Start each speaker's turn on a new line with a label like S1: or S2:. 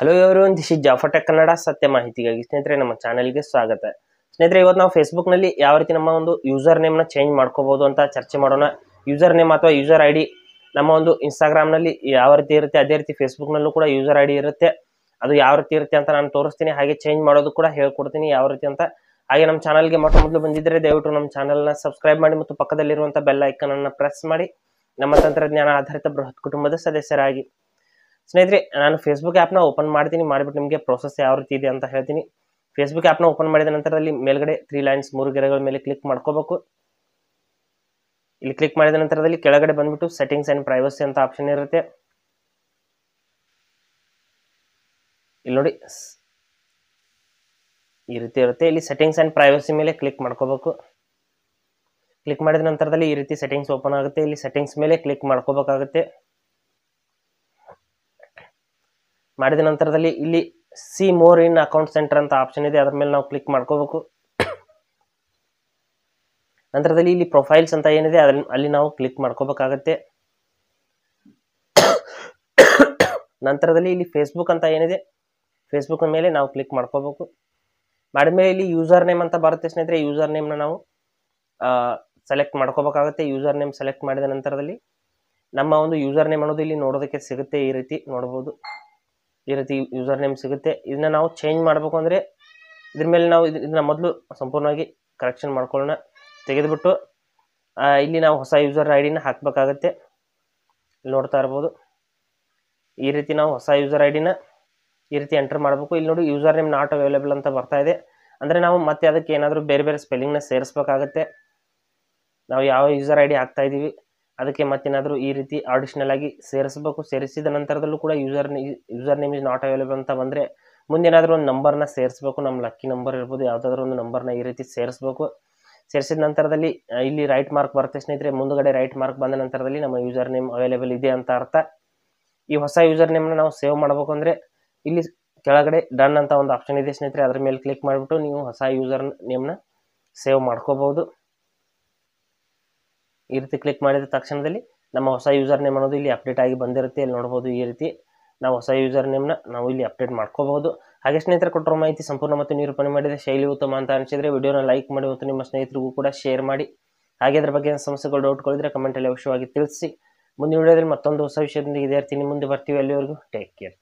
S1: hello ಇವರು ಒಂದು is ಜಾಫಟೆಕ್ Kannada ಸತ್ಯ ಮಾಹಿತಿಗಾಗಿ ಸ್ನೇಹಿತರೆ ನಮ್ಮ ಚಾನಲ್ಗೆ ಸ್ವಾಗತ ಸ್ನೇಹಿತರೆ ಇವತ್ತು ನಾವು ಫೇಸ್ಬುಕ್ನಲ್ಲಿ ಯಾವ ರೀತಿ ನಮ್ಮ ಒಂದು ಯೂಸರ್ ನೇಮ್ನ ಚೇಂಜ್ ಮಾಡ್ಕೋಬೋದು ಅಂತ ಚರ್ಚೆ ಮಾಡೋಣ ಯೂಸರ್ ನೇಮ್ ಅಥವಾ ಯೂಸರ್ ಐ ನಮ್ಮ ಒಂದು ಇನ್ಸ್ಟಾಗ್ರಾಮ್ನಲ್ಲಿ ಯಾವ ರೀತಿ ಇರುತ್ತೆ ಅದೇ ರೀತಿ ಫೇಸ್ಬುಕ್ನಲ್ಲೂ ಕೂಡ ಯೂಸರ್ ಐ ಇರುತ್ತೆ ಅದು ಯಾವ ರೀತಿ ಇರುತ್ತೆ ಅಂತ ನಾನು ತೋರಿಸ್ತೀನಿ ಹಾಗೆ ಚೇಂಜ್ ಮಾಡೋದು ಕೂಡ ಹೇಳ್ಕೊಡ್ತೀನಿ ಯಾವ ರೀತಿ ಅಂತ ಹಾಗೆ ನಮ್ಮ ಚಾನಲ್ಗೆ ಮೊಟ್ಟ ಮೊದಲು ಬಂದಿದ್ದರೆ ದಯವಿಟ್ಟು ನಮ್ಮ ಚಾನಲ್ನ ಸಬ್ಸ್ಕ್ರೈಬ್ ಮಾಡಿ ಮತ್ತು ಪಕ್ಕದಲ್ಲಿರುವಂಥ ಬೆಲ್ ಐಕನನ್ನು ಪ್ರೆಸ್ ಮಾಡಿ ನಮ್ಮ ತಂತ್ರಜ್ಞಾನ ಆಧಾರಿತ ಬೃಹತ್ ಕುಟುಂಬದ ಸದಸ್ಯರಾಗಿ ಸ್ನೇಹಿತರೆ ನಾನು ಫೇಸ್ಬುಕ್ ಆ್ಯಪ್ನ ಓಪನ್ ಮಾಡ್ತೀನಿ ಮಾಡಿಬಿಟ್ಟು ನಿಮಗೆ ಪ್ರೊಸೆಸ್ ಯಾವ ರೀತಿ ಇದೆ ಅಂತ ಹೇಳ್ತೀನಿ ಫೇಸ್ಬುಕ್ ಆ್ಯಪ್ನ ಓಪನ್ ಮಾಡಿದ ನಂತರ ಅಲ್ಲಿ ಮೇಲ್ಗಡೆ ತ್ರೀ ಲೈನ್ಸ್ ಮೂರು ಗೆರೆಗಳ ಮೇಲೆ ಕ್ಲಿಕ್ ಮಾಡ್ಕೋಬೇಕು ಇಲ್ಲಿ ಕ್ಲಿಕ್ ಮಾಡಿದ ನಂತರದಲ್ಲಿ ಕೆಳಗಡೆ ಬಂದ್ಬಿಟ್ಟು ಸೆಟ್ಟಿಂಗ್ಸ್ ಆ್ಯಂಡ್ ಪ್ರೈವಸಿ ಅಂತ ಆಪ್ಷನ್ ಇರುತ್ತೆ ಇಲ್ಲಿ ನೋಡಿ ಈ ರೀತಿ ಇರುತ್ತೆ ಇಲ್ಲಿ ಸೆಟ್ಟಿಂಗ್ಸ್ ಆ್ಯಂಡ್ ಪ್ರೈವಸಿ ಮೇಲೆ ಕ್ಲಿಕ್ ಮಾಡ್ಕೋಬೇಕು ಕ್ಲಿಕ್ ಮಾಡಿದ ನಂತರದಲ್ಲಿ ಈ ರೀತಿ ಸೆಟ್ಟಿಂಗ್ಸ್ ಓಪನ್ ಆಗುತ್ತೆ ಇಲ್ಲಿ ಸೆಟ್ಟಿಂಗ್ಸ್ ಮೇಲೆ ಕ್ಲಿಕ್ ಮಾಡ್ಕೋಬೇಕಾಗುತ್ತೆ ಮಾಡಿದ ನಂತರದಲ್ಲಿ ಇಲ್ಲಿ see more in account center ಅಂತ ಆಪ್ಷನ್ ಇದೆ ಅದ್ರ ಮೇಲೆ ನಾವು ಕ್ಲಿಕ್ ಮಾಡ್ಕೋಬೇಕು ನಂತರದಲ್ಲಿ ಇಲ್ಲಿ ಪ್ರೊಫೈಲ್ಸ್ ಅಂತ ಏನಿದೆ ಅಲ್ಲಿ ಅಲ್ಲಿ ನಾವು ಕ್ಲಿಕ್ ಮಾಡ್ಕೋಬೇಕಾಗತ್ತೆ ನಂತರದಲ್ಲಿ ಇಲ್ಲಿ ಫೇಸ್ಬುಕ್ ಅಂತ ಏನಿದೆ ಫೇಸ್ಬುಕ್ ಮೇಲೆ ನಾವು ಕ್ಲಿಕ್ ಮಾಡ್ಕೋಬೇಕು ಮೇಲೆ ಇಲ್ಲಿ ಯೂಸರ್ ನೇಮ್ ಅಂತ ಬರುತ್ತೆ ಸ್ನೇಹಿತರೆ ಯೂಸರ್ ನೇಮ್ನ ನಾವು ಸೆಲೆಕ್ಟ್ ಮಾಡ್ಕೋಬೇಕಾಗತ್ತೆ ಯೂಸರ್ ನೇಮ್ ಸೆಲೆಕ್ಟ್ ಮಾಡಿದ ನಂತರದಲ್ಲಿ ನಮ್ಮ ಒಂದು ಯೂಸರ್ ನೇಮ್ ಅನ್ನೋದು ಇಲ್ಲಿ ನೋಡೋದಕ್ಕೆ ಸಿಗುತ್ತೆ ಈ ರೀತಿ ನೋಡ್ಬೋದು ಈ ರೀತಿ ಯೂಸರ್ ನೇಮ್ ಸಿಗುತ್ತೆ ಇದನ್ನ ನಾವು ಚೇಂಜ್ ಮಾಡಬೇಕು ಅಂದರೆ ಇದ್ರ ಮೇಲೆ ನಾವು ಇದನ್ನ ಮೊದಲು ಸಂಪೂರ್ಣವಾಗಿ ಕರೆಕ್ಷನ್ ಮಾಡ್ಕೊಳ್ಳೋಣ ತೆಗೆದುಬಿಟ್ಟು ಇಲ್ಲಿ ನಾವು ಹೊಸ ಯೂಸರ್ ಐ ಡಿನ ಹಾಕಬೇಕಾಗತ್ತೆ ನೋಡ್ತಾ ಇರ್ಬೋದು ಈ ರೀತಿ ನಾವು ಹೊಸ ಯೂಸರ್ ಐ ಡಿನ ಈ ರೀತಿ ಎಂಟರ್ ಮಾಡಬೇಕು ಇಲ್ಲಿ ನೋಡಿ ಯೂಸರ್ ನೇಮ್ ನಾಟ್ ಅವೈಲೇಬಲ್ ಅಂತ ಬರ್ತಾ ಇದೆ ಅಂದರೆ ನಾವು ಮತ್ತೆ ಅದಕ್ಕೆ ಏನಾದರೂ ಬೇರೆ ಬೇರೆ ಸ್ಪೆಲ್ಲಿಂಗ್ನ ಸೇರಿಸ್ಬೇಕಾಗತ್ತೆ ನಾವು ಯಾವ ಯೂಸರ್ ಐ ಡಿ ಹಾಕ್ತಾ ಇದ್ದೀವಿ ಅದಕ್ಕೆ ಮತ್ತೇನಾದರೂ ಈ ರೀತಿ ಆಡಿಷನಲ್ ಆಗಿ ಸೇರಿಸಬೇಕು ಸೇರಿಸಿದ ನಂತರದಲ್ಲೂ ಕೂಡ user user name is not available ಅಂತ ಬಂದರೆ ಮುಂದೇನಾದರೂ ಒಂದು ನಂಬರ್ನ ಸೇರಿಸ್ಬೇಕು ನಮ್ಮ ಲಕ್ಕಿ ನಂಬರ್ ಇರ್ಬೋದು ಯಾವುದಾದ್ರೂ ಒಂದು ನಂಬರ್ನ ಈ ರೀತಿ ಸೇರಿಸಬೇಕು ಸೇರಿಸಿದ ನಂತರದಲ್ಲಿ ಇಲ್ಲಿ ರೈಟ್ ಮಾರ್ಕ್ ಬರುತ್ತೆ ಸ್ನೇಹಿತರೆ ಮುಂದುಗಡೆ ರೈಟ್ ಮಾರ್ಕ್ ಬಂದ ನಂತರದಲ್ಲಿ ನಮ್ಮ ಯೂಸರ್ ನೇಮ್ ಅವೈಲೇಬಲ್ ಇದೆ ಅಂತ ಅರ್ಥ ಈ ಹೊಸ ಯೂಸರ್ ನೇಮ್ನ ನಾವು ಸೇವ್ ಮಾಡಬೇಕು ಅಂದರೆ ಇಲ್ಲಿ ಕೆಳಗಡೆ ಡನ್ ಅಂತ ಒಂದು ಆಪ್ಷನ್ ಇದೆ ಸ್ನೇಹಿತರೆ ಅದ್ರ ಮೇಲೆ ಕ್ಲಿಕ್ ಮಾಡಿಬಿಟ್ಟು ನೀವು ಹೊಸ ಯೂಸರ್ ನೇಮ್ನ ಸೇವ್ ಮಾಡ್ಕೋಬೋದು ಈ ರೀತಿ ಕ್ಲಿಕ್ ಮಾಡಿದ ತಕ್ಷಣದಲ್ಲಿ ನಮ್ಮ ಹೊಸ ಯೂಸರ್ ನೇಮ್ ಅನ್ನೋದು ಇಲ್ಲಿ ಅಪ್ಡೇಟ್ ಆಗಿ ಬಂದಿರುತ್ತೆ ಇಲ್ಲಿ ನೋಡ್ಬೋದು ಈ ರೀತಿ ನಾವು ಹೊಸ ಯೂಸರ್ ನೇಮ್ನ ನಾವು ಇಲ್ಲಿ ಅಪ್ಡೇಟ್ ಮಾಡ್ಕೋಬಹುದು ಹಾಗೆ ಸ್ನೇಹಿತರ ಕೊಟ್ಟಿರೋ ಮಾಹಿತಿ ಸಂಪೂರ್ಣ ಮತ್ತು ನಿರೂಪಣೆ ಮಾಡಿದ ಶೈಲಿ ಉತ್ತಮ ಅಂತ ಅನಿಸಿದರೆ ವಿಡಿಯೋನ ಲೈಕ್ ಮಾಡಿ ಮತ್ತು ನಿಮ್ಮ ಸ್ನೇಹಿತರಿಗೂ ಕೂಡ ಶೇರ್ ಮಾಡಿ ಹಾಗೆ ಅದ್ರ ಬಗ್ಗೆ ಸಮಸ್ಯೆಗಳು ಡೌಟ್ಗಳಿದ್ರೆ ಕಮೆಂಟಲ್ಲಿ ಅವಶ್ಯವಾಗಿ ತಿಳಿಸಿ ಮುಂದಿನ ವಿಡಿಯೋದಲ್ಲಿ ಮತ್ತೊಂದು ಹೊಸ ವಿಷಯದೊಂದಿಗೆ ಇದೇ ನಿಮ್ಮ ಮುಂದೆ ಬರ್ತೀವಿ ಅಲ್ಲಿವರೆಗೂ ಟೇಕ್ ಕೇರ್